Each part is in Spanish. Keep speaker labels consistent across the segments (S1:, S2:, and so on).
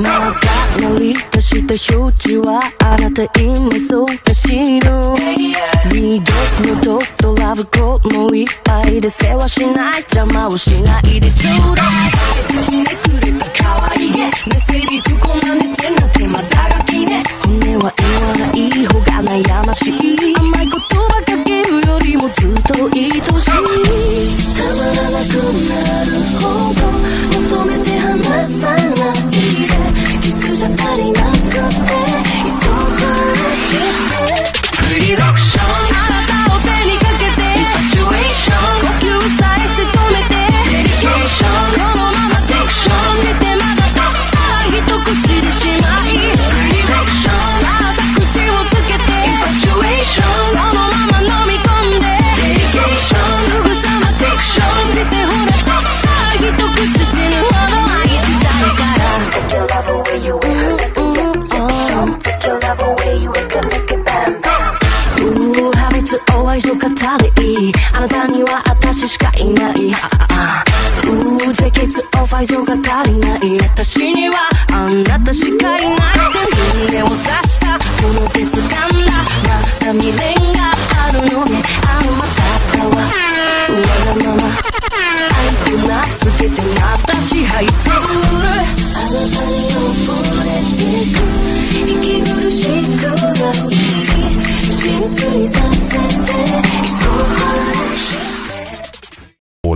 S1: もうがりとした表示はあなた今忙しいの二度のドとラブコもいっぱいで世話しない邪魔をしないでちょうだいひねくれた可愛いげねセリフこんなねせなてまだがきね骨は言わない方が悩ましい甘い言葉かけるよりもずっと愛しいたまらなくなるほど求めて離さないで저 다리 막고 때 It's so hard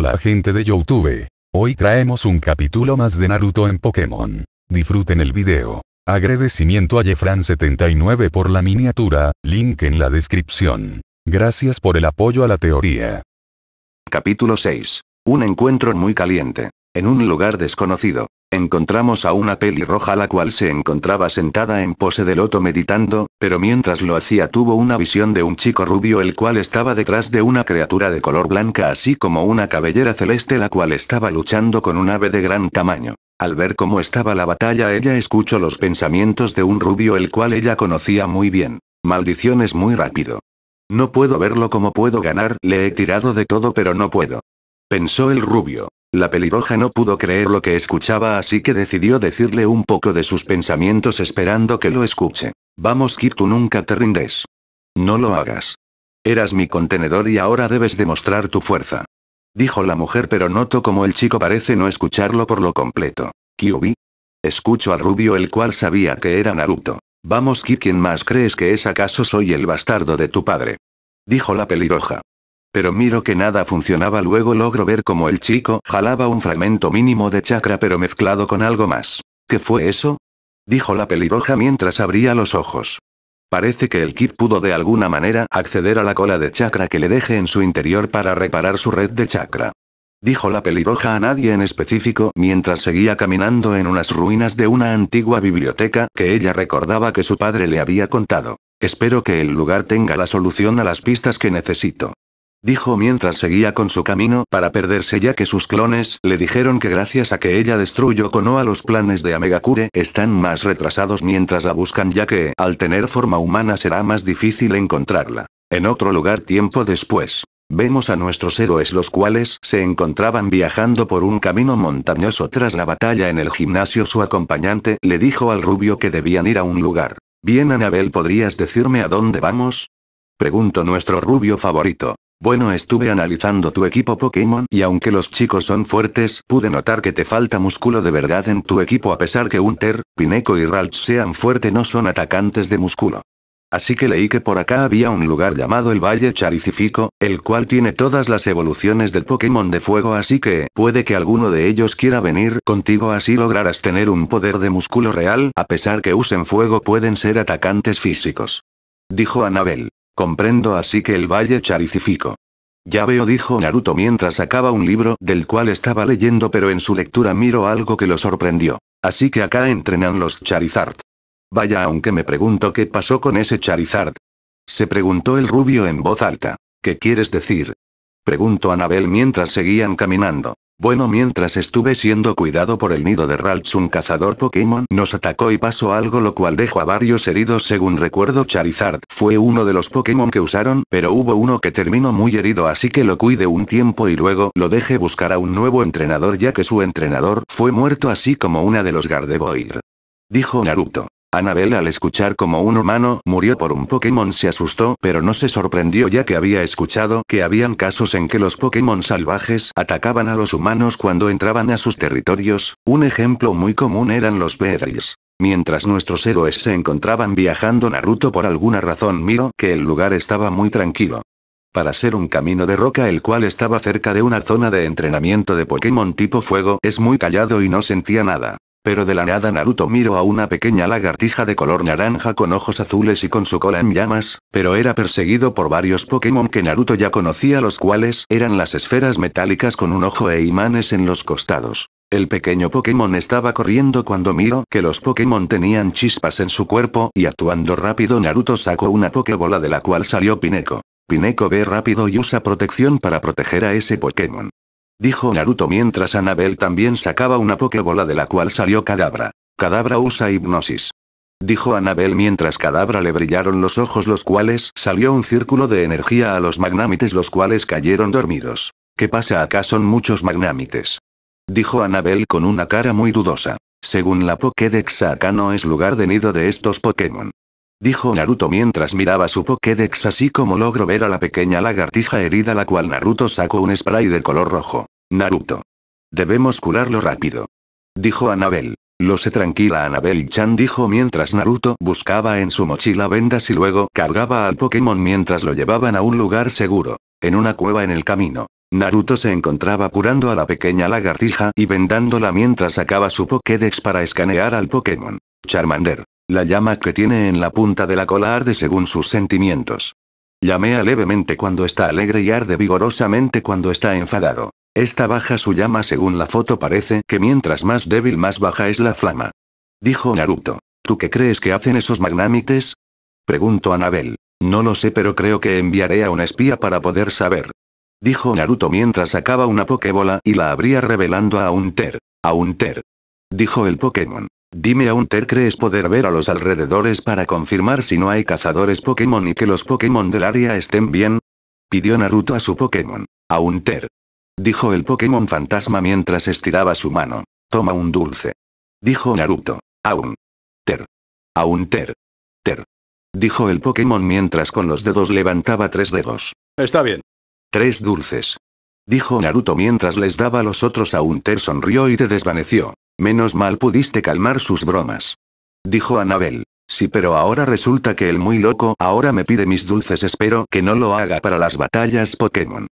S1: la gente de Youtube. Hoy traemos un capítulo más de Naruto en Pokémon. Disfruten el video. Agradecimiento a Jefran79 por la miniatura, link en la descripción. Gracias por el apoyo a la teoría. Capítulo 6. Un encuentro muy caliente. En un lugar desconocido, encontramos a una pelirroja la cual se encontraba sentada en pose de loto meditando, pero mientras lo hacía tuvo una visión de un chico rubio el cual estaba detrás de una criatura de color blanca así como una cabellera celeste la cual estaba luchando con un ave de gran tamaño. Al ver cómo estaba la batalla ella escuchó los pensamientos de un rubio el cual ella conocía muy bien. Maldiciones muy rápido. No puedo verlo como puedo ganar, le he tirado de todo pero no puedo. Pensó el rubio. La pelirroja no pudo creer lo que escuchaba así que decidió decirle un poco de sus pensamientos esperando que lo escuche. Vamos Kip, tú nunca te rindes. No lo hagas. Eras mi contenedor y ahora debes demostrar tu fuerza. Dijo la mujer pero noto como el chico parece no escucharlo por lo completo. Kyubi. Escucho al rubio el cual sabía que era Naruto. Vamos Kip, ¿quién más crees que es acaso soy el bastardo de tu padre? Dijo la pelirroja. Pero miro que nada funcionaba luego logro ver como el chico jalaba un fragmento mínimo de chakra pero mezclado con algo más. ¿Qué fue eso? Dijo la pelirroja mientras abría los ojos. Parece que el kit pudo de alguna manera acceder a la cola de chakra que le deje en su interior para reparar su red de chakra. Dijo la pelirroja a nadie en específico mientras seguía caminando en unas ruinas de una antigua biblioteca que ella recordaba que su padre le había contado. Espero que el lugar tenga la solución a las pistas que necesito dijo mientras seguía con su camino para perderse ya que sus clones le dijeron que gracias a que ella destruyó Konoha los planes de Amegakure están más retrasados mientras la buscan ya que, al tener forma humana será más difícil encontrarla. En otro lugar tiempo después. Vemos a nuestros héroes los cuales se encontraban viajando por un camino montañoso tras la batalla en el gimnasio. Su acompañante le dijo al rubio que debían ir a un lugar. Bien Anabel, ¿podrías decirme a dónde vamos? Preguntó nuestro rubio favorito. Bueno, estuve analizando tu equipo Pokémon y aunque los chicos son fuertes, pude notar que te falta músculo de verdad en tu equipo a pesar que Hunter, Pineco y Ralts sean fuertes, no son atacantes de músculo. Así que leí que por acá había un lugar llamado el Valle Charicifico, el cual tiene todas las evoluciones del Pokémon de fuego así que puede que alguno de ellos quiera venir contigo así lograrás tener un poder de músculo real, a pesar que usen fuego pueden ser atacantes físicos. Dijo Anabel. Comprendo así que el valle charicifico. Ya veo, dijo Naruto mientras sacaba un libro del cual estaba leyendo, pero en su lectura miro algo que lo sorprendió. Así que acá entrenan los Charizard. Vaya, aunque me pregunto qué pasó con ese Charizard. Se preguntó el rubio en voz alta. ¿Qué quieres decir? Preguntó Anabel mientras seguían caminando. Bueno, mientras estuve siendo cuidado por el nido de Ralts, un cazador Pokémon nos atacó y pasó algo lo cual dejó a varios heridos según recuerdo Charizard fue uno de los Pokémon que usaron, pero hubo uno que terminó muy herido así que lo cuide un tiempo y luego lo deje buscar a un nuevo entrenador ya que su entrenador fue muerto así como una de los Gardevoir. Dijo Naruto. Anabel al escuchar como un humano murió por un Pokémon se asustó pero no se sorprendió ya que había escuchado que habían casos en que los Pokémon salvajes atacaban a los humanos cuando entraban a sus territorios, un ejemplo muy común eran los Beedrills. Mientras nuestros héroes se encontraban viajando Naruto por alguna razón miró que el lugar estaba muy tranquilo. Para ser un camino de roca el cual estaba cerca de una zona de entrenamiento de Pokémon tipo fuego es muy callado y no sentía nada. Pero de la nada Naruto miró a una pequeña lagartija de color naranja con ojos azules y con su cola en llamas, pero era perseguido por varios Pokémon que Naruto ya conocía los cuales eran las esferas metálicas con un ojo e imanes en los costados. El pequeño Pokémon estaba corriendo cuando miró que los Pokémon tenían chispas en su cuerpo y actuando rápido Naruto sacó una Pokébola de la cual salió Pineco. Pineco ve rápido y usa protección para proteger a ese Pokémon. Dijo Naruto mientras Anabel también sacaba una pokebola de la cual salió Cadabra. Cadabra usa hipnosis. Dijo Anabel mientras Cadabra le brillaron los ojos los cuales salió un círculo de energía a los magnámites los cuales cayeron dormidos. ¿Qué pasa acá son muchos magnámites? Dijo Anabel con una cara muy dudosa. Según la Pokédex acá no es lugar de nido de estos Pokémon. Dijo Naruto mientras miraba su Pokédex así como logró ver a la pequeña lagartija herida la cual Naruto sacó un spray de color rojo. Naruto. Debemos curarlo rápido. Dijo Anabel. Lo sé tranquila Anabel Chan dijo mientras Naruto buscaba en su mochila vendas y luego cargaba al Pokémon mientras lo llevaban a un lugar seguro. En una cueva en el camino. Naruto se encontraba curando a la pequeña lagartija y vendándola mientras sacaba su Pokédex para escanear al Pokémon. Charmander. La llama que tiene en la punta de la cola arde según sus sentimientos. Llamea levemente cuando está alegre y arde vigorosamente cuando está enfadado. Esta baja su llama según la foto parece que mientras más débil más baja es la flama. Dijo Naruto. ¿Tú qué crees que hacen esos magnámites? Preguntó Anabel. No lo sé pero creo que enviaré a un espía para poder saber. Dijo Naruto mientras sacaba una pokebola y la abría revelando a un ter. A un ter. Dijo el Pokémon. Dime un Ter crees poder ver a los alrededores para confirmar si no hay cazadores Pokémon y que los Pokémon del área estén bien. Pidió Naruto a su Pokémon. Aún Ter. Dijo el Pokémon fantasma mientras estiraba su mano. Toma un dulce. Dijo Naruto. Aún. Ter. un Ter. Ter. Dijo el Pokémon mientras con los dedos levantaba tres dedos. Está bien. Tres dulces. Dijo Naruto mientras les daba los otros. un Ter sonrió y te desvaneció. Menos mal pudiste calmar sus bromas. Dijo Anabel. Sí, pero ahora resulta que el muy loco ahora me pide mis dulces. Espero que no lo haga para las batallas Pokémon.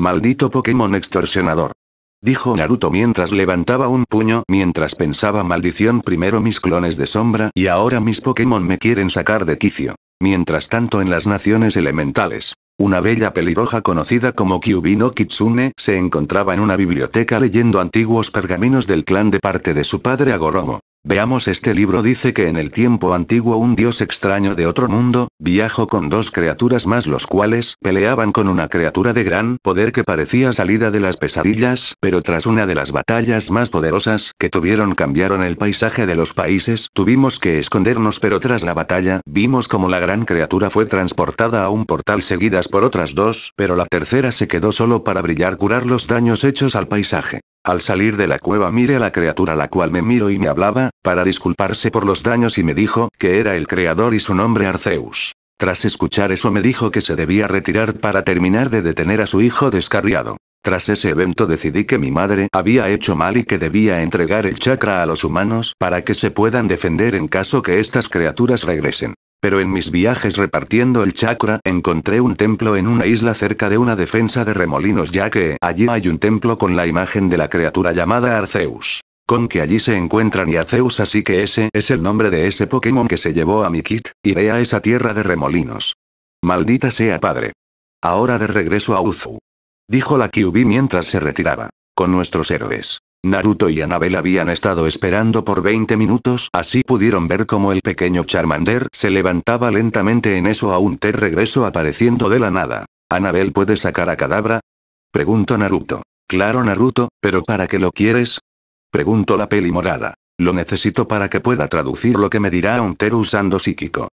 S1: Maldito Pokémon extorsionador. Dijo Naruto mientras levantaba un puño mientras pensaba maldición primero mis clones de sombra y ahora mis Pokémon me quieren sacar de quicio. Mientras tanto en las naciones elementales. Una bella pelirroja conocida como Kyubino Kitsune se encontraba en una biblioteca leyendo antiguos pergaminos del clan de parte de su padre Agoromo. Veamos este libro dice que en el tiempo antiguo un dios extraño de otro mundo, viajó con dos criaturas más los cuales peleaban con una criatura de gran poder que parecía salida de las pesadillas, pero tras una de las batallas más poderosas que tuvieron cambiaron el paisaje de los países, tuvimos que escondernos pero tras la batalla, vimos como la gran criatura fue transportada a un portal seguidas por otras dos, pero la tercera se quedó solo para brillar curar los daños hechos al paisaje. Al salir de la cueva miré a la criatura la cual me miro y me hablaba, para disculparse por los daños y me dijo que era el creador y su nombre Arceus. Tras escuchar eso me dijo que se debía retirar para terminar de detener a su hijo descarriado. Tras ese evento decidí que mi madre había hecho mal y que debía entregar el chakra a los humanos para que se puedan defender en caso que estas criaturas regresen. Pero en mis viajes repartiendo el chakra encontré un templo en una isla cerca de una defensa de remolinos ya que allí hay un templo con la imagen de la criatura llamada Arceus. Con que allí se encuentran y Arceus así que ese es el nombre de ese Pokémon que se llevó a mi kit, iré a esa tierra de remolinos. Maldita sea padre. Ahora de regreso a Uzu. Dijo la Kyubi mientras se retiraba. Con nuestros héroes. Naruto y Anabel habían estado esperando por 20 minutos, así pudieron ver cómo el pequeño Charmander se levantaba lentamente en eso a un ter regreso apareciendo de la nada. ¿Anabel puede sacar a Cadabra? Preguntó Naruto. Claro Naruto, pero ¿para qué lo quieres? Preguntó la peli morada. Lo necesito para que pueda traducir lo que me dirá a ter usando psíquico.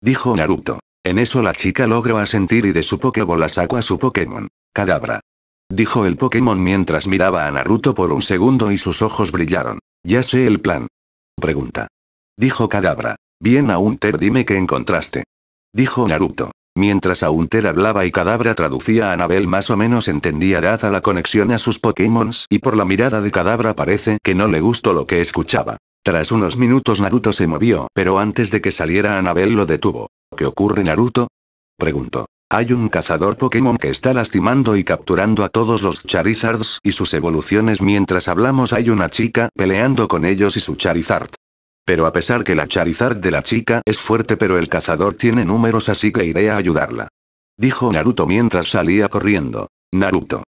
S1: Dijo Naruto. En eso la chica logró asentir y de su Pokébola sacó a su Pokémon. Cadabra. Dijo el Pokémon mientras miraba a Naruto por un segundo y sus ojos brillaron. Ya sé el plan. Pregunta. Dijo Cadabra. Bien Aunter dime qué encontraste. Dijo Naruto. Mientras Aunter hablaba y Cadabra traducía a Anabel más o menos entendía Daza la conexión a sus Pokémons y por la mirada de Cadabra parece que no le gustó lo que escuchaba. Tras unos minutos Naruto se movió, pero antes de que saliera Anabel lo detuvo. ¿Qué ocurre Naruto? Preguntó. Hay un cazador Pokémon que está lastimando y capturando a todos los Charizards y sus evoluciones mientras hablamos hay una chica peleando con ellos y su Charizard. Pero a pesar que la Charizard de la chica es fuerte pero el cazador tiene números así que iré a ayudarla. Dijo Naruto mientras salía corriendo. Naruto.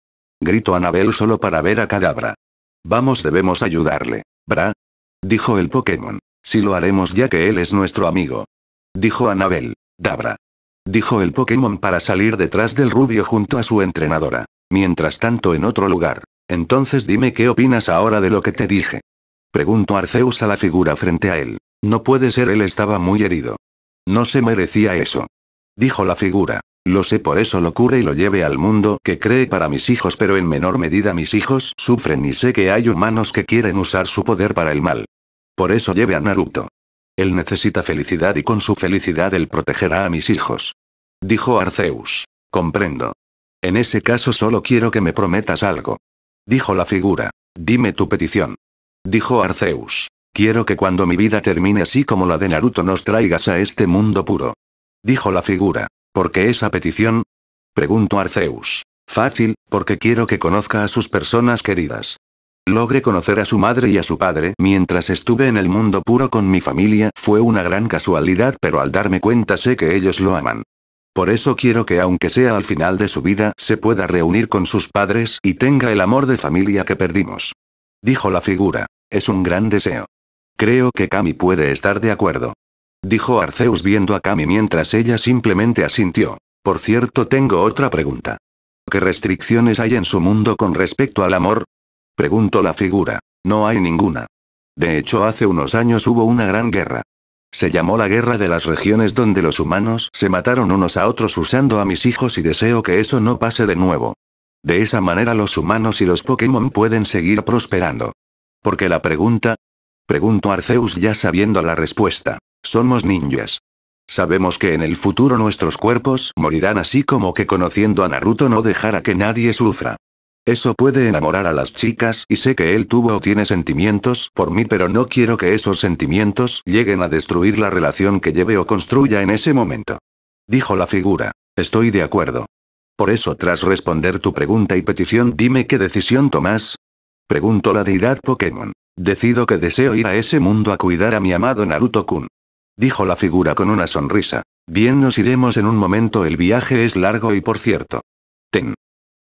S1: Gritó Anabel solo para ver a Cadabra. Vamos debemos ayudarle, ¿bra? Dijo el Pokémon. Si lo haremos ya que él es nuestro amigo. Dijo Anabel. Dabra dijo el Pokémon para salir detrás del rubio junto a su entrenadora. Mientras tanto en otro lugar. Entonces dime qué opinas ahora de lo que te dije. Preguntó Arceus a la figura frente a él. No puede ser, él estaba muy herido. No se merecía eso. Dijo la figura. Lo sé, por eso lo cure y lo lleve al mundo que cree para mis hijos, pero en menor medida mis hijos sufren y sé que hay humanos que quieren usar su poder para el mal. Por eso lleve a Naruto. Él necesita felicidad y con su felicidad él protegerá a mis hijos. Dijo Arceus. Comprendo. En ese caso solo quiero que me prometas algo. Dijo la figura. Dime tu petición. Dijo Arceus. Quiero que cuando mi vida termine así como la de Naruto nos traigas a este mundo puro. Dijo la figura. ¿Por qué esa petición? Preguntó Arceus. Fácil, porque quiero que conozca a sus personas queridas. Logré conocer a su madre y a su padre mientras estuve en el mundo puro con mi familia, fue una gran casualidad pero al darme cuenta sé que ellos lo aman. Por eso quiero que aunque sea al final de su vida se pueda reunir con sus padres y tenga el amor de familia que perdimos. Dijo la figura. Es un gran deseo. Creo que Kami puede estar de acuerdo. Dijo Arceus viendo a Kami mientras ella simplemente asintió. Por cierto, tengo otra pregunta. ¿Qué restricciones hay en su mundo con respecto al amor? Preguntó la figura. No hay ninguna. De hecho, hace unos años hubo una gran guerra. Se llamó la Guerra de las Regiones donde los humanos se mataron unos a otros usando a mis hijos y deseo que eso no pase de nuevo. De esa manera los humanos y los Pokémon pueden seguir prosperando. Porque la pregunta... Preguntó Arceus ya sabiendo la respuesta. Somos ninjas. Sabemos que en el futuro nuestros cuerpos morirán así como que conociendo a Naruto no dejará que nadie sufra. Eso puede enamorar a las chicas y sé que él tuvo o tiene sentimientos por mí pero no quiero que esos sentimientos lleguen a destruir la relación que lleve o construya en ese momento. Dijo la figura. Estoy de acuerdo. Por eso tras responder tu pregunta y petición dime qué decisión tomás. Preguntó la deidad Pokémon. Decido que deseo ir a ese mundo a cuidar a mi amado Naruto-kun. Dijo la figura con una sonrisa. Bien nos iremos en un momento el viaje es largo y por cierto. Ten,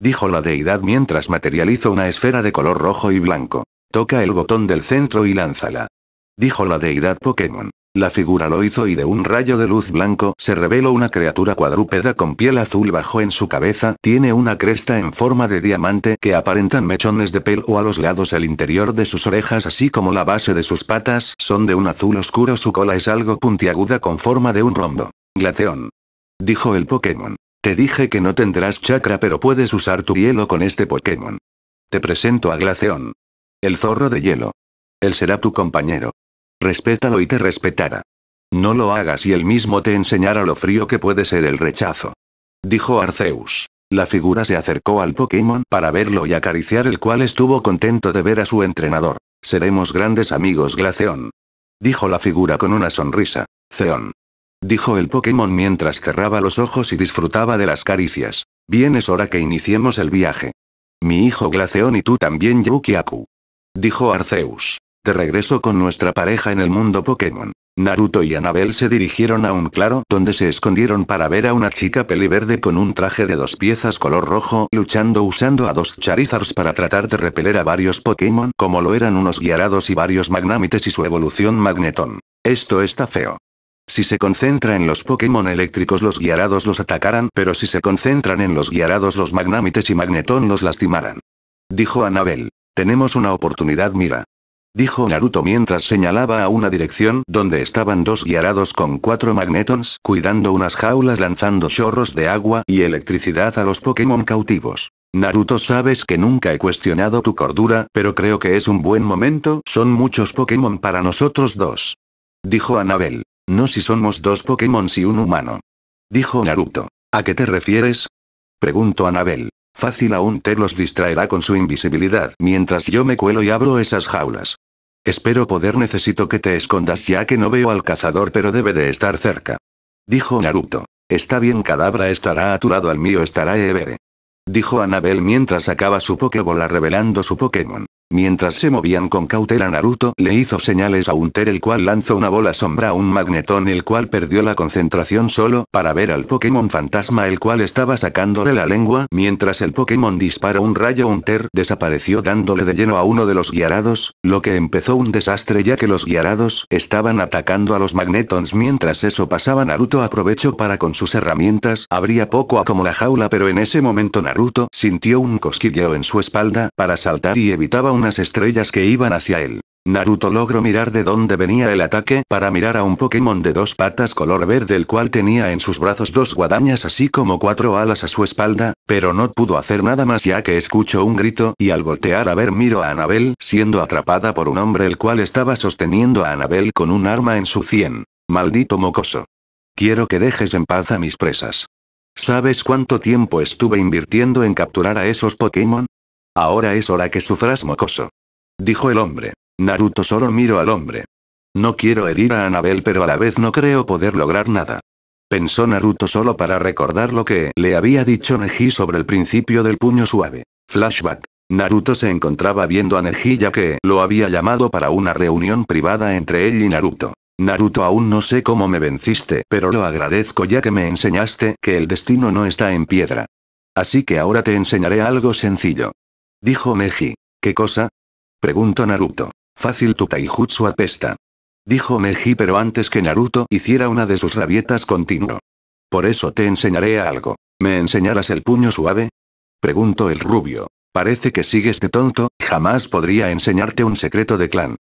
S1: dijo la deidad mientras materializó una esfera de color rojo y blanco. Toca el botón del centro y lánzala. Dijo la deidad Pokémon. La figura lo hizo y de un rayo de luz blanco se reveló una criatura cuadrúpeda con piel azul bajo en su cabeza, tiene una cresta en forma de diamante que aparentan mechones de pelo a los lados el interior de sus orejas así como la base de sus patas son de un azul oscuro su cola es algo puntiaguda con forma de un rombo. Glaceón. Dijo el Pokémon. Te dije que no tendrás chakra pero puedes usar tu hielo con este Pokémon. Te presento a Glaceon. El zorro de hielo. Él será tu compañero. Respétalo y te respetará. No lo hagas y él mismo te enseñará lo frío que puede ser el rechazo. Dijo Arceus. La figura se acercó al Pokémon para verlo y acariciar el cual estuvo contento de ver a su entrenador. Seremos grandes amigos Glaceon. Dijo la figura con una sonrisa. Zeon dijo el Pokémon mientras cerraba los ojos y disfrutaba de las caricias. Bien es hora que iniciemos el viaje. Mi hijo Glaceón y tú también Yukiaku. Dijo Arceus. Te regreso con nuestra pareja en el mundo Pokémon. Naruto y Anabel se dirigieron a un claro donde se escondieron para ver a una chica peliverde con un traje de dos piezas color rojo luchando usando a dos Charizars para tratar de repeler a varios Pokémon como lo eran unos Guiarados y varios magnámites y su evolución Magneton. Esto está feo. Si se concentra en los Pokémon eléctricos los guiarados los atacarán pero si se concentran en los guiarados los magnámites y Magnetón los lastimarán. Dijo Anabel. Tenemos una oportunidad mira. Dijo Naruto mientras señalaba a una dirección donde estaban dos guiarados con cuatro magnetons cuidando unas jaulas lanzando chorros de agua y electricidad a los Pokémon cautivos. Naruto sabes que nunca he cuestionado tu cordura, pero creo que es un buen momento, son muchos Pokémon para nosotros dos. Dijo Anabel. No si somos dos Pokémon y un humano. Dijo Naruto. ¿A qué te refieres? Preguntó Anabel. Fácil aún te los distraerá con su invisibilidad mientras yo me cuelo y abro esas jaulas. Espero poder necesito que te escondas ya que no veo al cazador pero debe de estar cerca. Dijo Naruto. Está bien Cadabra estará aturado al mío estará Ebere. Dijo Anabel mientras sacaba su Pokébola revelando su Pokémon. Mientras se movían con cautela Naruto le hizo señales a Unter el cual lanzó una bola sombra a un magnetón el cual perdió la concentración solo para ver al Pokémon fantasma el cual estaba sacándole la lengua mientras el Pokémon disparó un rayo Unter desapareció dándole de lleno a uno de los guiarados, lo que empezó un desastre ya que los guiarados estaban atacando a los magnetons mientras eso pasaba Naruto aprovechó para con sus herramientas habría poco a como la jaula pero en ese momento Naruto sintió un cosquilleo en su espalda para saltar y evitaba un estrellas que iban hacia él. Naruto logró mirar de dónde venía el ataque para mirar a un Pokémon de dos patas color verde el cual tenía en sus brazos dos guadañas así como cuatro alas a su espalda, pero no pudo hacer nada más ya que escuchó un grito y al voltear a ver miro a Anabel siendo atrapada por un hombre el cual estaba sosteniendo a Anabel con un arma en su cien. Maldito mocoso. Quiero que dejes en paz a mis presas. ¿Sabes cuánto tiempo estuve invirtiendo en capturar a esos Pokémon? Ahora es hora que sufras mocoso. Dijo el hombre. Naruto solo miro al hombre. No quiero herir a Anabel pero a la vez no creo poder lograr nada. Pensó Naruto solo para recordar lo que le había dicho Neji sobre el principio del puño suave. Flashback. Naruto se encontraba viendo a Neji ya que lo había llamado para una reunión privada entre él y Naruto. Naruto aún no sé cómo me venciste, pero lo agradezco ya que me enseñaste que el destino no está en piedra. Así que ahora te enseñaré algo sencillo. Dijo Meji. ¿Qué cosa? Preguntó Naruto. Fácil tu taijutsu apesta. Dijo Meji pero antes que Naruto hiciera una de sus rabietas continuó. Por eso te enseñaré algo. ¿Me enseñarás el puño suave? Preguntó el rubio. Parece que sigues de tonto, jamás podría enseñarte un secreto de clan.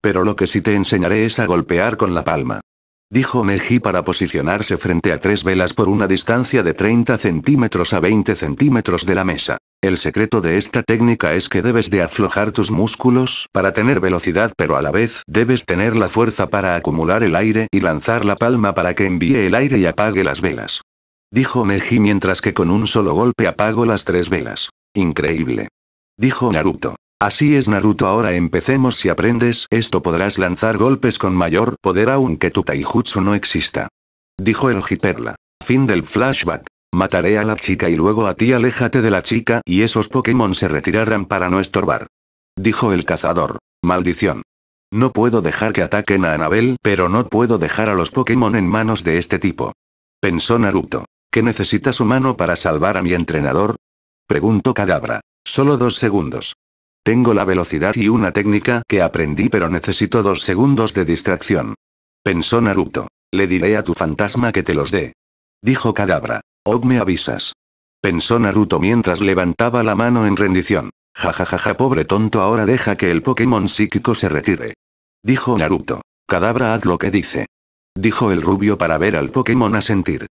S1: Pero lo que sí te enseñaré es a golpear con la palma dijo Meji para posicionarse frente a tres velas por una distancia de 30 centímetros a 20 centímetros de la mesa. El secreto de esta técnica es que debes de aflojar tus músculos para tener velocidad pero a la vez debes tener la fuerza para acumular el aire y lanzar la palma para que envíe el aire y apague las velas. Dijo Meji mientras que con un solo golpe apago las tres velas. Increíble. Dijo Naruto. Así es Naruto ahora empecemos si aprendes esto podrás lanzar golpes con mayor poder aunque tu taijutsu no exista. Dijo el Hiperla. Fin del flashback. Mataré a la chica y luego a ti aléjate de la chica y esos Pokémon se retirarán para no estorbar. Dijo el cazador. Maldición. No puedo dejar que ataquen a Anabel, pero no puedo dejar a los Pokémon en manos de este tipo. Pensó Naruto. ¿Qué necesita su mano para salvar a mi entrenador? Preguntó Cadabra. Solo dos segundos. Tengo la velocidad y una técnica que aprendí pero necesito dos segundos de distracción. Pensó Naruto. Le diré a tu fantasma que te los dé. Dijo Kadabra. Oh me avisas. Pensó Naruto mientras levantaba la mano en rendición. Jajajaja ja, ja, pobre tonto ahora deja que el Pokémon psíquico se retire. Dijo Naruto. Cadabra haz lo que dice. Dijo el rubio para ver al Pokémon a sentir.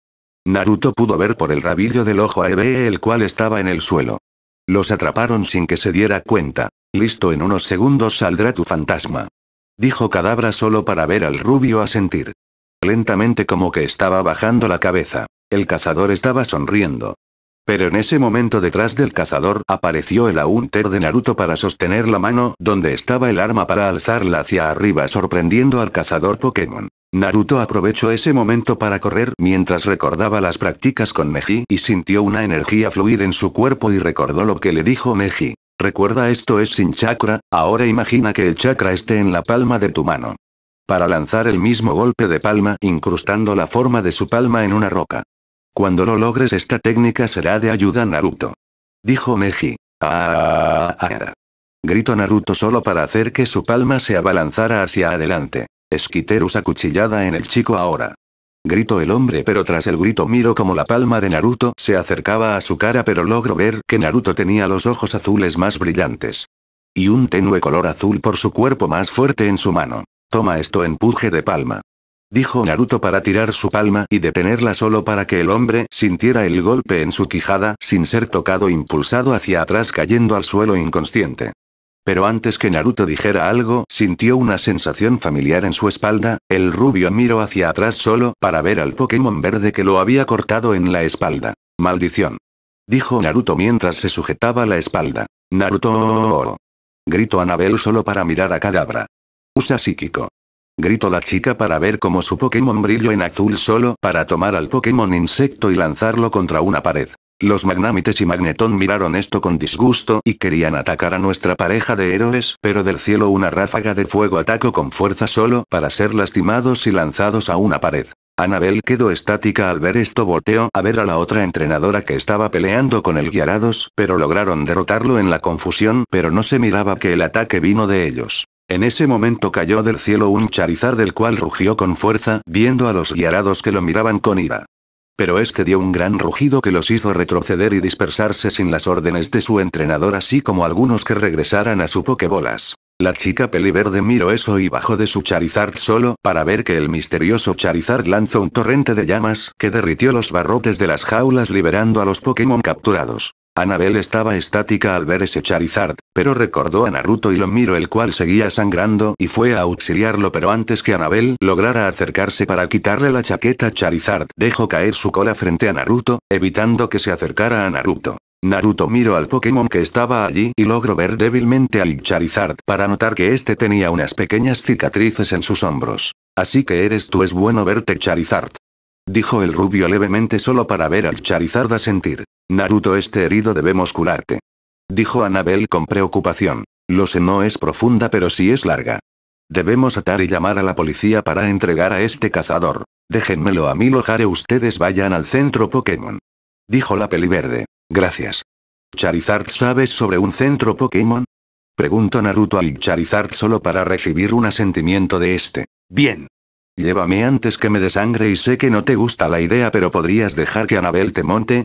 S1: Naruto pudo ver por el rabillo del ojo a Ebe el cual estaba en el suelo. Los atraparon sin que se diera cuenta. Listo, en unos segundos saldrá tu fantasma. Dijo Cadabra solo para ver al rubio a sentir. Lentamente como que estaba bajando la cabeza. El cazador estaba sonriendo. Pero en ese momento detrás del cazador apareció el aunter de Naruto para sostener la mano donde estaba el arma para alzarla hacia arriba sorprendiendo al cazador Pokémon. Naruto aprovechó ese momento para correr mientras recordaba las prácticas con Meji y sintió una energía fluir en su cuerpo y recordó lo que le dijo Meji. Recuerda esto es sin chakra, ahora imagina que el chakra esté en la palma de tu mano. Para lanzar el mismo golpe de palma incrustando la forma de su palma en una roca. Cuando lo logres esta técnica será de ayuda Naruto. Dijo Meji. Ah, ah, ah, ah. Naruto solo para hacer que su palma se abalanzara hacia adelante usa acuchillada en el chico ahora. Gritó el hombre pero tras el grito miro como la palma de Naruto se acercaba a su cara pero logro ver que Naruto tenía los ojos azules más brillantes. Y un tenue color azul por su cuerpo más fuerte en su mano. Toma esto empuje de palma. Dijo Naruto para tirar su palma y detenerla solo para que el hombre sintiera el golpe en su quijada sin ser tocado impulsado hacia atrás cayendo al suelo inconsciente. Pero antes que Naruto dijera algo, sintió una sensación familiar en su espalda, el rubio miró hacia atrás solo para ver al Pokémon verde que lo había cortado en la espalda. Maldición. Dijo Naruto mientras se sujetaba la espalda. Naruto. Gritó Anabel solo para mirar a Cadabra. Usa psíquico. Gritó la chica para ver cómo su Pokémon brilló en azul solo para tomar al Pokémon insecto y lanzarlo contra una pared. Los magnámites y Magnetón miraron esto con disgusto y querían atacar a nuestra pareja de héroes, pero del cielo una ráfaga de fuego atacó con fuerza solo para ser lastimados y lanzados a una pared. Anabel quedó estática al ver esto volteó a ver a la otra entrenadora que estaba peleando con el Guiarados, pero lograron derrotarlo en la confusión, pero no se miraba que el ataque vino de ellos. En ese momento cayó del cielo un charizar del cual rugió con fuerza, viendo a los guiarados que lo miraban con ira. Pero este dio un gran rugido que los hizo retroceder y dispersarse sin las órdenes de su entrenador, así como algunos que regresaran a su pokebolas. La chica peliverde miró eso y bajó de su Charizard solo para ver que el misterioso Charizard lanzó un torrente de llamas que derritió los barrotes de las jaulas liberando a los Pokémon capturados. Anabel estaba estática al ver ese Charizard, pero recordó a Naruto y lo miró el cual seguía sangrando y fue a auxiliarlo pero antes que Anabel lograra acercarse para quitarle la chaqueta Charizard dejó caer su cola frente a Naruto, evitando que se acercara a Naruto. Naruto miró al Pokémon que estaba allí y logró ver débilmente al Charizard para notar que este tenía unas pequeñas cicatrices en sus hombros. Así que eres tú es bueno verte Charizard. Dijo el rubio levemente solo para ver al Charizard a sentir. Naruto, este herido debemos curarte. Dijo Anabel con preocupación. Lo sé, no es profunda, pero sí es larga. Debemos atar y llamar a la policía para entregar a este cazador. Déjenmelo a mí, lo haré. ustedes vayan al centro Pokémon. Dijo la peliverde. Gracias. Charizard, ¿sabes sobre un centro Pokémon? Preguntó Naruto al Charizard solo para recibir un asentimiento de este. Bien. Llévame antes que me desangre y sé que no te gusta la idea, pero podrías dejar que Anabel te monte,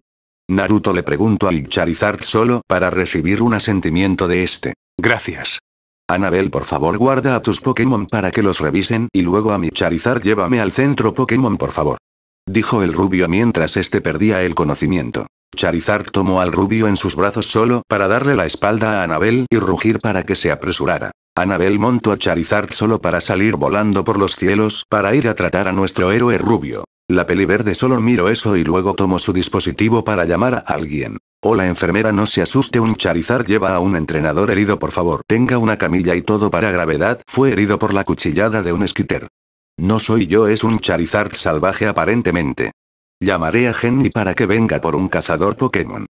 S1: Naruto le preguntó a Charizard solo para recibir un asentimiento de este. Gracias. Anabel por favor guarda a tus Pokémon para que los revisen y luego a mi Charizard llévame al centro Pokémon por favor. Dijo el rubio mientras este perdía el conocimiento. Charizard tomó al rubio en sus brazos solo para darle la espalda a Anabel y rugir para que se apresurara. Anabel montó a Charizard solo para salir volando por los cielos para ir a tratar a nuestro héroe rubio. La peli verde solo miro eso y luego tomo su dispositivo para llamar a alguien. Hola enfermera no se asuste un Charizard lleva a un entrenador herido por favor tenga una camilla y todo para gravedad fue herido por la cuchillada de un skitter. No soy yo es un Charizard salvaje aparentemente. Llamaré a Henry para que venga por un cazador Pokémon.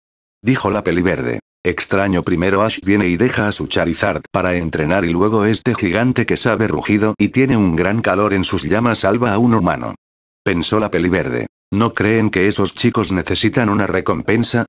S1: Dijo la peli verde. Extraño primero Ash viene y deja a su Charizard para entrenar y luego este gigante que sabe rugido y tiene un gran calor en sus llamas salva a un humano pensó la peliverde. ¿No creen que esos chicos necesitan una recompensa?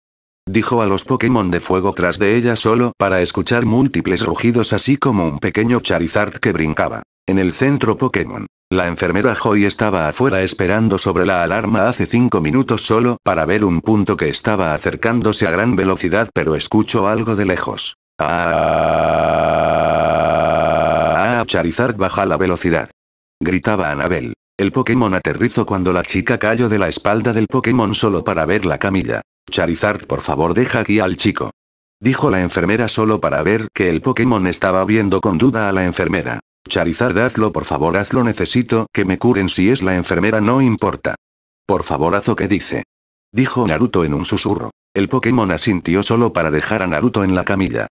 S1: Dijo a los Pokémon de fuego tras de ella solo para escuchar múltiples rugidos así como un pequeño Charizard que brincaba. En el centro Pokémon. La enfermera Joy estaba afuera esperando sobre la alarma hace cinco minutos solo para ver un punto que estaba acercándose a gran velocidad pero escuchó algo de lejos. Ah, ah, ah, ah Charizard baja la velocidad. Gritaba Anabel. El Pokémon aterrizó cuando la chica cayó de la espalda del Pokémon solo para ver la camilla. Charizard por favor deja aquí al chico. Dijo la enfermera solo para ver que el Pokémon estaba viendo con duda a la enfermera. Charizard hazlo por favor hazlo necesito que me curen si es la enfermera no importa. Por favor haz lo que dice. Dijo Naruto en un susurro. El Pokémon asintió solo para dejar a Naruto en la camilla.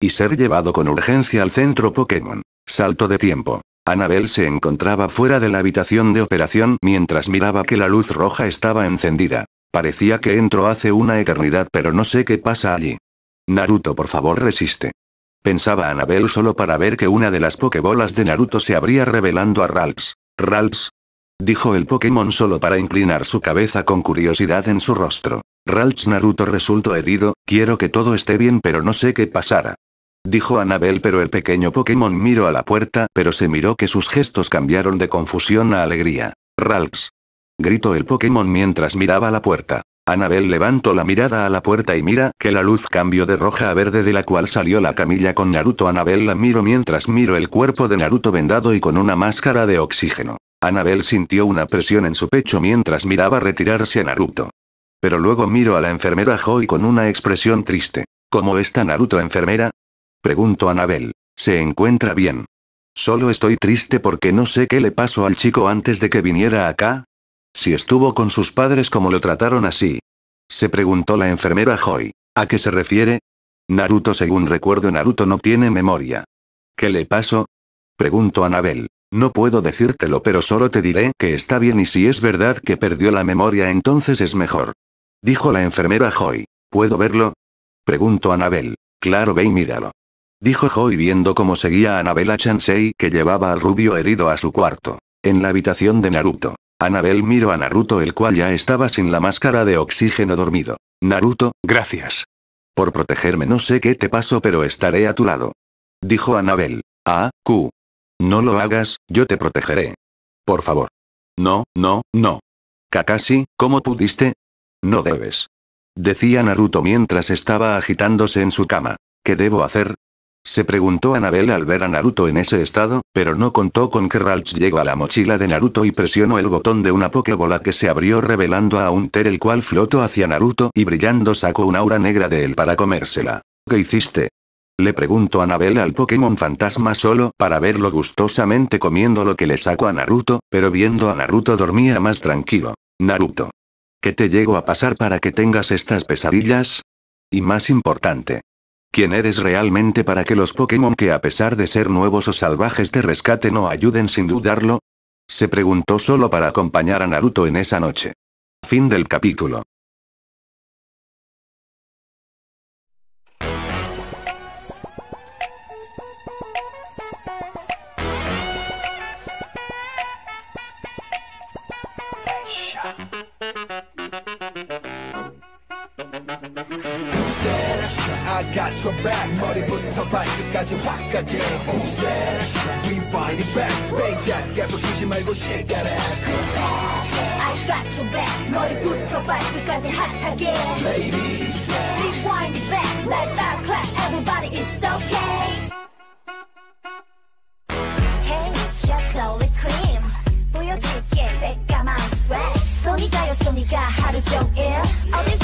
S1: Y ser llevado con urgencia al centro Pokémon. Salto de tiempo. Anabel se encontraba fuera de la habitación de operación mientras miraba que la luz roja estaba encendida. Parecía que entró hace una eternidad pero no sé qué pasa allí. Naruto por favor resiste. Pensaba Anabel solo para ver que una de las pokebolas de Naruto se abría revelando a Ralts. ¿Ralts? Dijo el Pokémon solo para inclinar su cabeza con curiosidad en su rostro. Ralts Naruto resultó herido, quiero que todo esté bien pero no sé qué pasará dijo Anabel pero el pequeño Pokémon miró a la puerta, pero se miró que sus gestos cambiaron de confusión a alegría. Ralx. Gritó el Pokémon mientras miraba la puerta. Anabel levantó la mirada a la puerta y mira que la luz cambió de roja a verde de la cual salió la camilla con Naruto. Anabel la miro mientras miro el cuerpo de Naruto vendado y con una máscara de oxígeno. Anabel sintió una presión en su pecho mientras miraba retirarse a Naruto. Pero luego miro a la enfermera Joy con una expresión triste. ¿Cómo está Naruto enfermera? Pregunto a Anabel. ¿Se encuentra bien? Solo estoy triste porque no sé qué le pasó al chico antes de que viniera acá. Si estuvo con sus padres como lo trataron así. Se preguntó la enfermera Joy. ¿A qué se refiere? Naruto según recuerdo Naruto no tiene memoria. ¿Qué le pasó? Pregunto Anabel. No puedo decírtelo pero solo te diré que está bien y si es verdad que perdió la memoria entonces es mejor. Dijo la enfermera Joy. ¿Puedo verlo? Pregunto a Anabel. Claro ve y míralo dijo Joy viendo cómo seguía a Anabela Chansei que llevaba al rubio herido a su cuarto. En la habitación de Naruto. Anabel miró a Naruto el cual ya estaba sin la máscara de oxígeno dormido. Naruto, gracias. Por protegerme no sé qué te pasó pero estaré a tu lado. Dijo Anabel. Ah, Q. No lo hagas, yo te protegeré. Por favor. No, no, no. Kakashi, ¿cómo pudiste? No debes. Decía Naruto mientras estaba agitándose en su cama. ¿Qué debo hacer? Se preguntó Anabel al ver a Naruto en ese estado, pero no contó con que Ralch llegó a la mochila de Naruto y presionó el botón de una pokebola que se abrió revelando a un Ter el cual flotó hacia Naruto y brillando sacó una aura negra de él para comérsela. ¿Qué hiciste? Le preguntó Anabel al Pokémon fantasma solo para verlo gustosamente comiendo lo que le sacó a Naruto, pero viendo a Naruto dormía más tranquilo. Naruto. ¿Qué te llegó a pasar para que tengas estas pesadillas? Y más importante, ¿Quién eres realmente para que los Pokémon que a pesar de ser nuevos o salvajes de rescate no ayuden sin dudarlo? Se preguntó solo para acompañar a Naruto en esa noche. Fin del capítulo. I got your back 머리부터 발끝까지 back again. Who's that? We it back Spank that 계속 my 말고 shake that ass Who's that? I got your back 머리부터 발끝까지 핫하게 Ladies Rewind it back 날 따라 clap Everybody it's okay Hey chocolate cream 보여줄게 새까만 sweat 손이 가요 손이 가 하루 종일 어딜